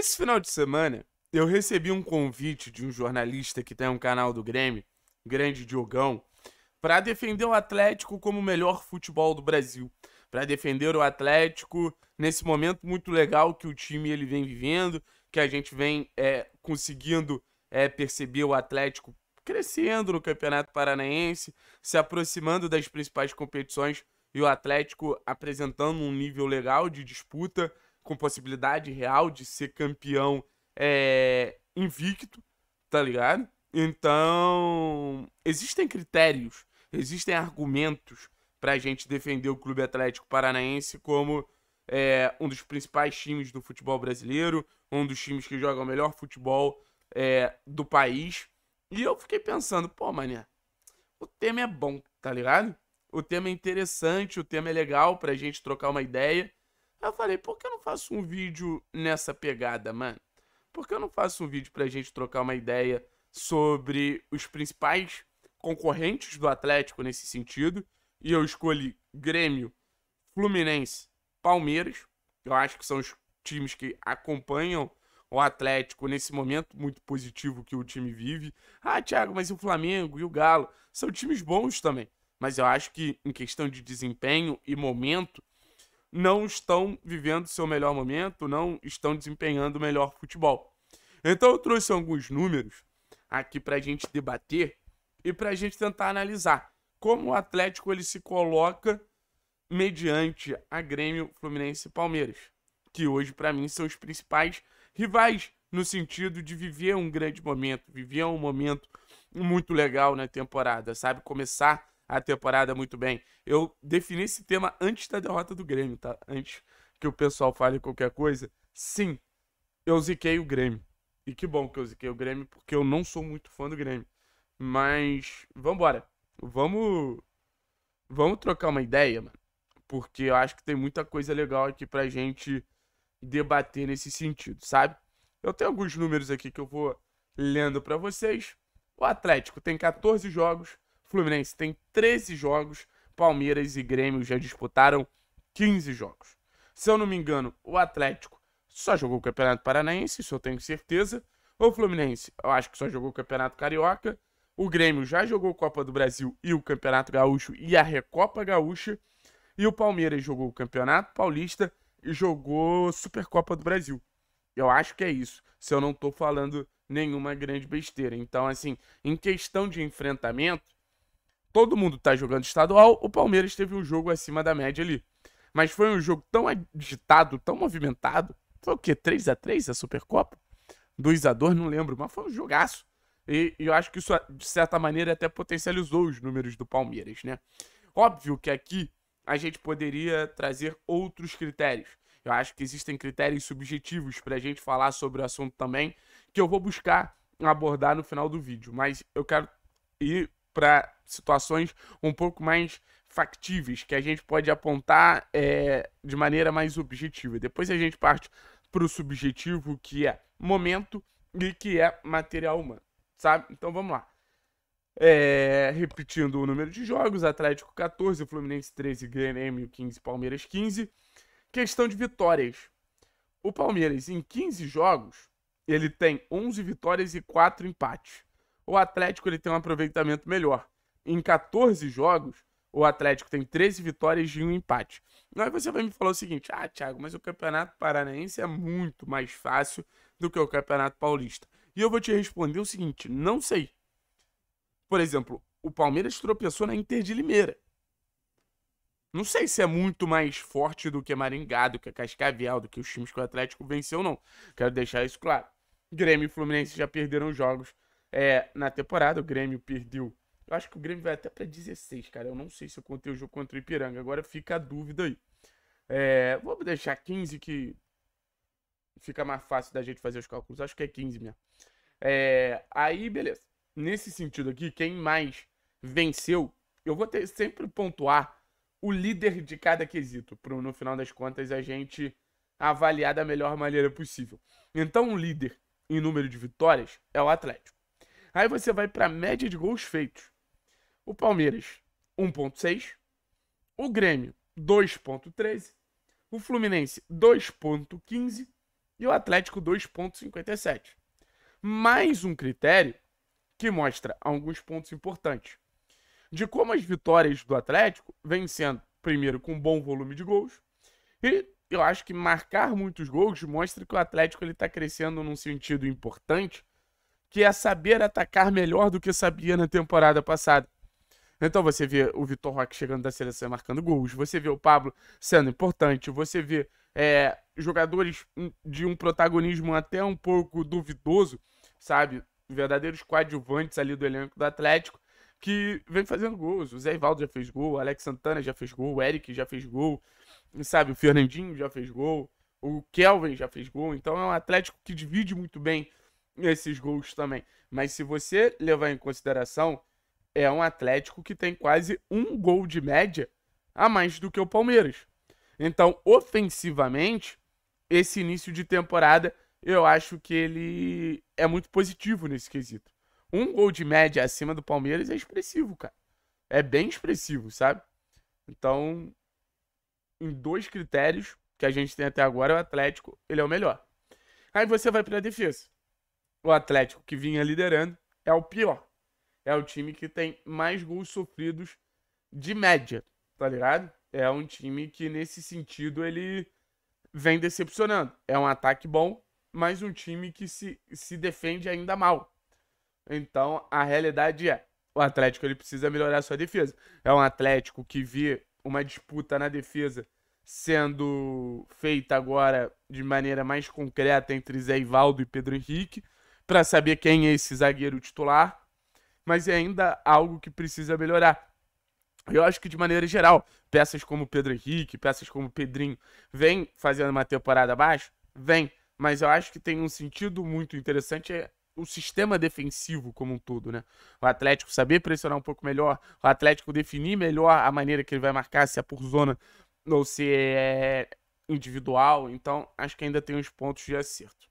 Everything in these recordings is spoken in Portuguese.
Esse final de semana, eu recebi um convite de um jornalista que tem um canal do Grêmio, grande Diogão, para defender o Atlético como o melhor futebol do Brasil. Para defender o Atlético nesse momento muito legal que o time ele vem vivendo, que a gente vem é, conseguindo é, perceber o Atlético crescendo no Campeonato Paranaense, se aproximando das principais competições e o Atlético apresentando um nível legal de disputa com possibilidade real de ser campeão é, invicto, tá ligado? Então, existem critérios, existem argumentos pra gente defender o Clube Atlético Paranaense como é, um dos principais times do futebol brasileiro, um dos times que joga o melhor futebol é, do país. E eu fiquei pensando, pô, mané, o tema é bom, tá ligado? O tema é interessante, o tema é legal pra gente trocar uma ideia. Eu falei, por que eu não faço um vídeo nessa pegada, mano? Por que eu não faço um vídeo pra gente trocar uma ideia sobre os principais concorrentes do Atlético nesse sentido? E eu escolhi Grêmio, Fluminense, Palmeiras. Eu acho que são os times que acompanham o Atlético nesse momento muito positivo que o time vive. Ah, Thiago, mas e o Flamengo e o Galo? São times bons também. Mas eu acho que em questão de desempenho e momento, não estão vivendo seu melhor momento, não estão desempenhando o melhor futebol. Então eu trouxe alguns números aqui para a gente debater e para a gente tentar analisar como o Atlético ele se coloca mediante a Grêmio, Fluminense e Palmeiras, que hoje para mim são os principais rivais no sentido de viver um grande momento, viver um momento muito legal na temporada, sabe? Começar a temporada muito bem. Eu defini esse tema antes da derrota do Grêmio, tá? Antes que o pessoal fale qualquer coisa. Sim, eu ziquei o Grêmio. E que bom que eu ziquei o Grêmio, porque eu não sou muito fã do Grêmio. Mas, vambora. Vamos. Vamos trocar uma ideia, mano. Porque eu acho que tem muita coisa legal aqui pra gente debater nesse sentido, sabe? Eu tenho alguns números aqui que eu vou lendo para vocês. O Atlético tem 14 jogos, Fluminense tem 13 jogos, Palmeiras e Grêmio já disputaram 15 jogos. Se eu não me engano, o Atlético só jogou o Campeonato Paranaense, isso eu tenho certeza. O Fluminense, eu acho que só jogou o Campeonato Carioca. O Grêmio já jogou Copa do Brasil e o Campeonato Gaúcho e a Recopa Gaúcha. E o Palmeiras jogou o Campeonato Paulista e jogou Supercopa do Brasil. Eu acho que é isso, se eu não estou falando nenhuma grande besteira. Então, assim, em questão de enfrentamento, todo mundo está jogando estadual, o Palmeiras teve um jogo acima da média ali. Mas foi um jogo tão agitado, tão movimentado. Foi o quê? 3 a 3 a Supercopa? 2 a 2 não lembro, mas foi um jogaço. E, e eu acho que isso, de certa maneira, até potencializou os números do Palmeiras, né? Óbvio que aqui a gente poderia trazer outros critérios. Eu acho que existem critérios subjetivos para a gente falar sobre o assunto também, que eu vou buscar abordar no final do vídeo. Mas eu quero ir para situações um pouco mais factíveis que a gente pode apontar é, de maneira mais objetiva. Depois a gente parte para o subjetivo, que é momento e que é material humano, sabe? Então vamos lá. É, repetindo o número de jogos, Atlético 14, Fluminense 13, Grêmio 15, Palmeiras 15. Questão de vitórias. O Palmeiras, em 15 jogos, ele tem 11 vitórias e 4 empates. O Atlético ele tem um aproveitamento melhor em 14 jogos, o Atlético tem 13 vitórias e um empate. Aí você vai me falar o seguinte: ah, Thiago, mas o Campeonato Paranaense é muito mais fácil do que o Campeonato Paulista. E eu vou te responder o seguinte: não sei. Por exemplo, o Palmeiras tropeçou na Inter de Limeira. Não sei se é muito mais forte do que Maringá, do que Cascavel, do que os times que o Atlético venceu, não. Quero deixar isso claro. Grêmio e Fluminense já perderam jogos é, na temporada. O Grêmio perdeu eu acho que o Grêmio vai até para 16, cara. Eu não sei se eu contei o jogo contra o Ipiranga. Agora fica a dúvida aí. É, vou deixar 15 que fica mais fácil da gente fazer os cálculos. Acho que é 15 mesmo. É, aí, beleza. Nesse sentido aqui, quem mais venceu, eu vou ter, sempre pontuar o líder de cada quesito, para no final das contas a gente avaliar da melhor maneira possível. Então, o líder em número de vitórias é o Atlético. Aí você vai para a média de gols feitos. O Palmeiras, 1,6. O Grêmio, 2,13. O Fluminense, 2,15. E o Atlético, 2,57. Mais um critério que mostra alguns pontos importantes de como as vitórias do Atlético vêm sendo, primeiro, com bom volume de gols, e eu acho que marcar muitos gols mostra que o Atlético está crescendo num sentido importante, que é saber atacar melhor do que sabia na temporada passada. Então você vê o Vitor Roque chegando da seleção e marcando gols, você vê o Pablo sendo importante, você vê é, jogadores de um protagonismo até um pouco duvidoso, sabe? Verdadeiros coadjuvantes ali do elenco do Atlético, que vem fazendo gols. O Zé Ivaldo já fez gol, o Alex Santana já fez gol, o Eric já fez gol, sabe? O Fernandinho já fez gol, o Kelvin já fez gol. Então é um Atlético que divide muito bem esses gols também. Mas se você levar em consideração é um Atlético que tem quase um gol de média a mais do que o Palmeiras. Então, ofensivamente, esse início de temporada eu acho que ele é muito positivo nesse quesito. Um gol de média acima do Palmeiras é expressivo, cara. É bem expressivo, sabe? Então, em dois critérios que a gente tem até agora, o Atlético, ele é o melhor. Aí você vai para a defesa. O Atlético que vinha liderando é o pior é o time que tem mais gols sofridos de média, tá ligado? É um time que, nesse sentido, ele vem decepcionando. É um ataque bom, mas um time que se, se defende ainda mal. Então, a realidade é, o Atlético ele precisa melhorar sua defesa. É um Atlético que vê uma disputa na defesa sendo feita agora de maneira mais concreta entre Zé Ivaldo e Pedro Henrique, para saber quem é esse zagueiro titular mas é ainda algo que precisa melhorar. Eu acho que, de maneira geral, peças como Pedro Henrique, peças como Pedrinho, vem fazendo uma temporada abaixo? Vem. Mas eu acho que tem um sentido muito interessante é o sistema defensivo como um todo, né? O Atlético saber pressionar um pouco melhor, o Atlético definir melhor a maneira que ele vai marcar, se é por zona ou se é individual. Então, acho que ainda tem uns pontos de acerto.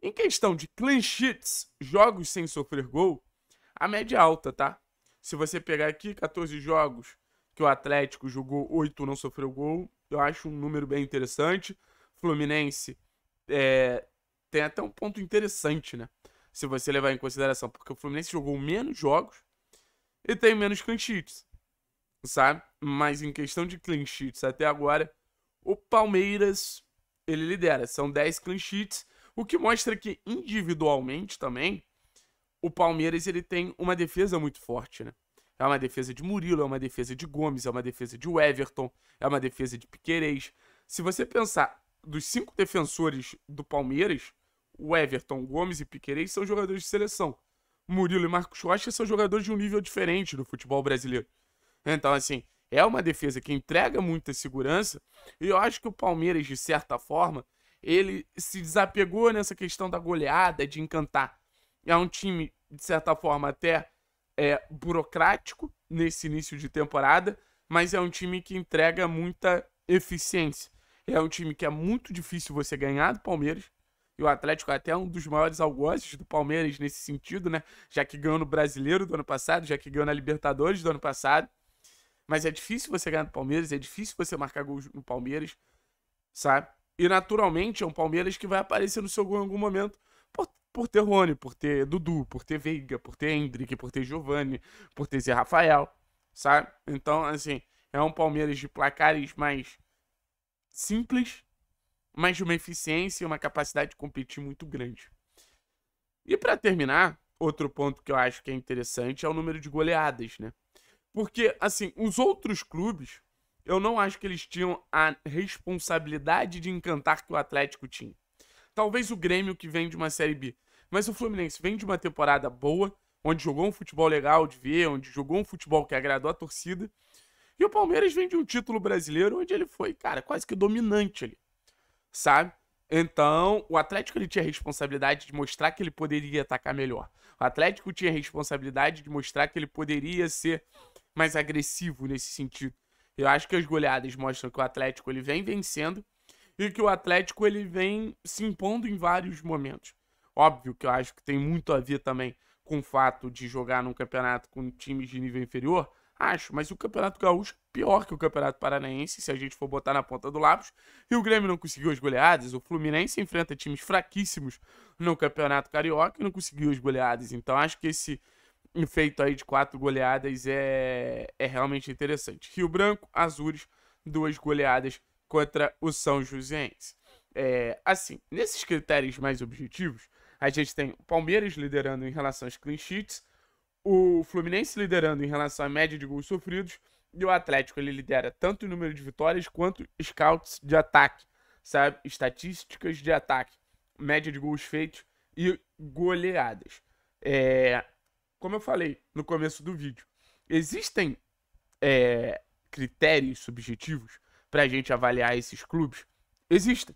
Em questão de clean sheets, jogos sem sofrer gol, a média é alta, tá? Se você pegar aqui 14 jogos que o Atlético jogou 8 não sofreu gol, eu acho um número bem interessante. Fluminense é, tem até um ponto interessante, né? Se você levar em consideração, porque o Fluminense jogou menos jogos e tem menos clean sheets, sabe? Mas em questão de clean sheets até agora, o Palmeiras ele lidera, são 10 clean sheets, o que mostra que individualmente também o Palmeiras ele tem uma defesa muito forte, né? É uma defesa de Murilo, é uma defesa de Gomes, é uma defesa de Everton, é uma defesa de Piquerez. Se você pensar dos cinco defensores do Palmeiras, o Everton, Gomes e Piquerez são jogadores de seleção. Murilo e Marcos Rocha são jogadores de um nível diferente no futebol brasileiro. Então, assim, é uma defesa que entrega muita segurança e eu acho que o Palmeiras, de certa forma, ele se desapegou nessa questão da goleada, de encantar. É um time, de certa forma, até é, burocrático nesse início de temporada, mas é um time que entrega muita eficiência. É um time que é muito difícil você ganhar do Palmeiras. E o Atlético é até um dos maiores algozes do Palmeiras nesse sentido, né? Já que ganhou no Brasileiro do ano passado, já que ganhou na Libertadores do ano passado. Mas é difícil você ganhar do Palmeiras, é difícil você marcar gols no Palmeiras, sabe? E naturalmente é um Palmeiras que vai aparecer no seu gol em algum momento por por ter Rony, por ter Dudu, por ter Veiga, por ter Hendrick, por ter Giovanni, por ter Zé Rafael, sabe? Então, assim, é um Palmeiras de placares mais simples, mas de uma eficiência e uma capacidade de competir muito grande. E para terminar, outro ponto que eu acho que é interessante é o número de goleadas, né? Porque, assim, os outros clubes, eu não acho que eles tinham a responsabilidade de encantar que o Atlético tinha talvez o Grêmio que vem de uma Série B. Mas o Fluminense vem de uma temporada boa, onde jogou um futebol legal de ver, onde jogou um futebol que agradou a torcida. E o Palmeiras vem de um título brasileiro onde ele foi, cara, quase que dominante ali. Sabe? Então, o Atlético ele tinha a responsabilidade de mostrar que ele poderia atacar melhor. O Atlético tinha a responsabilidade de mostrar que ele poderia ser mais agressivo nesse sentido. Eu acho que as goleadas mostram que o Atlético ele vem vencendo, e que o Atlético ele vem se impondo em vários momentos. Óbvio que eu acho que tem muito a ver também com o fato de jogar num campeonato com times de nível inferior, acho, mas o Campeonato Gaúcho é pior que o Campeonato Paranaense, se a gente for botar na ponta do lápis, e o Grêmio não conseguiu as goleadas, o Fluminense enfrenta times fraquíssimos no Campeonato Carioca e não conseguiu as goleadas, então acho que esse efeito aí de quatro goleadas é, é realmente interessante. Rio Branco, Azures, duas goleadas contra o São Joséense. É, assim, nesses critérios mais objetivos, a gente tem o Palmeiras liderando em relação aos clean sheets, o Fluminense liderando em relação à média de gols sofridos, e o Atlético ele lidera tanto o número de vitórias quanto scouts de ataque, sabe? Estatísticas de ataque, média de gols feitos e goleadas. É, como eu falei no começo do vídeo, existem é, critérios subjetivos para a gente avaliar esses clubes existem.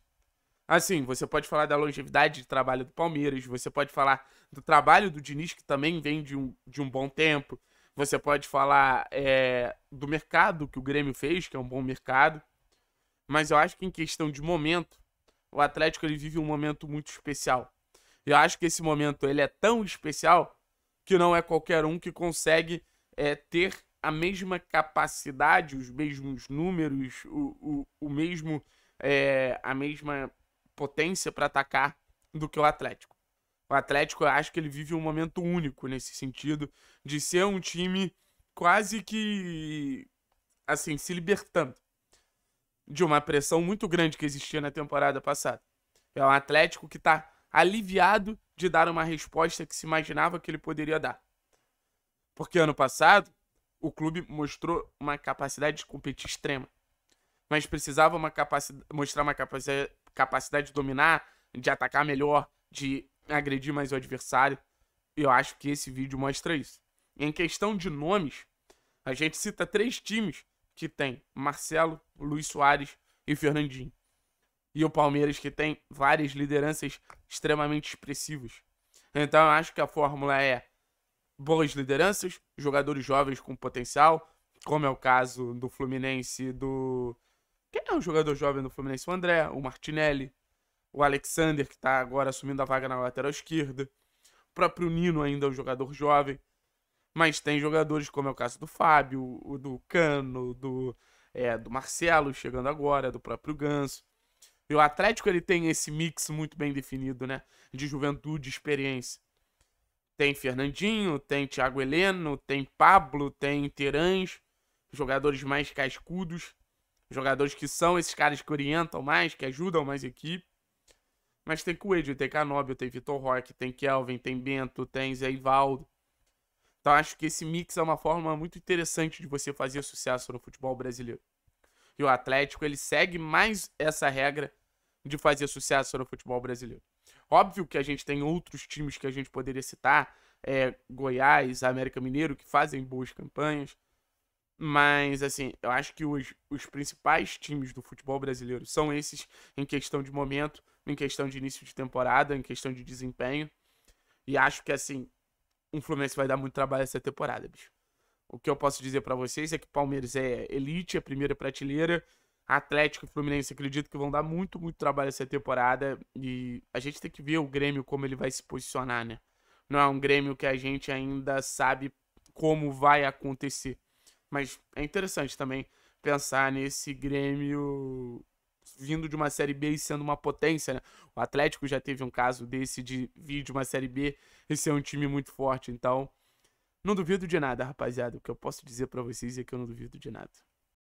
Assim, você pode falar da longevidade de trabalho do Palmeiras, você pode falar do trabalho do Diniz, que também vem de um, de um bom tempo, você pode falar é, do mercado que o Grêmio fez, que é um bom mercado, mas eu acho que em questão de momento, o Atlético ele vive um momento muito especial. Eu acho que esse momento ele é tão especial que não é qualquer um que consegue é, ter a mesma capacidade, os mesmos números, o, o, o mesmo é, a mesma potência para atacar do que o Atlético. O Atlético, eu acho que ele vive um momento único nesse sentido de ser um time quase que assim se libertando de uma pressão muito grande que existia na temporada passada. É um Atlético que está aliviado de dar uma resposta que se imaginava que ele poderia dar. Porque ano passado, o clube mostrou uma capacidade de competir extrema. Mas precisava uma mostrar uma capacidade, capacidade de dominar, de atacar melhor, de agredir mais o adversário. Eu acho que esse vídeo mostra isso. Em questão de nomes, a gente cita três times que tem Marcelo, Luiz Soares e Fernandinho. E o Palmeiras que tem várias lideranças extremamente expressivas. Então eu acho que a fórmula é boas lideranças, jogadores jovens com potencial, como é o caso do Fluminense do. Quem é um jogador jovem do Fluminense? O André, o Martinelli, o Alexander, que está agora assumindo a vaga na lateral esquerda. O próprio Nino ainda é um jogador jovem. Mas tem jogadores como é o caso do Fábio, do Cano, do, é, do Marcelo chegando agora, do próprio Ganso. E o Atlético ele tem esse mix muito bem definido, né? De juventude e experiência. Tem Fernandinho, tem Thiago Heleno, tem Pablo, tem Terãs, jogadores mais cascudos, jogadores que são esses caras que orientam mais, que ajudam mais a equipe. Mas tem Coelho, tem Canóbio, tem Vitor Roque, tem Kelvin, tem Bento, tem Zé Ivaldo. Então acho que esse mix é uma forma muito interessante de você fazer sucesso no futebol brasileiro. E o Atlético, ele segue mais essa regra de fazer sucesso no futebol brasileiro. Óbvio que a gente tem outros times que a gente poderia citar, é, Goiás, América Mineiro, que fazem boas campanhas. Mas, assim, eu acho que os, os principais times do futebol brasileiro são esses em questão de momento, em questão de início de temporada, em questão de desempenho. E acho que, assim, um Fluminense vai dar muito trabalho essa temporada, bicho. O que eu posso dizer para vocês é que Palmeiras é elite, é a primeira prateleira, Atlético e Fluminense acredito que vão dar muito, muito trabalho essa temporada. E a gente tem que ver o Grêmio como ele vai se posicionar, né? Não é um Grêmio que a gente ainda sabe como vai acontecer. Mas é interessante também pensar nesse Grêmio vindo de uma Série B e sendo uma potência, né? O Atlético já teve um caso desse de vir de uma Série B e ser um time muito forte. Então, não duvido de nada, rapaziada. O que eu posso dizer para vocês é que eu não duvido de nada.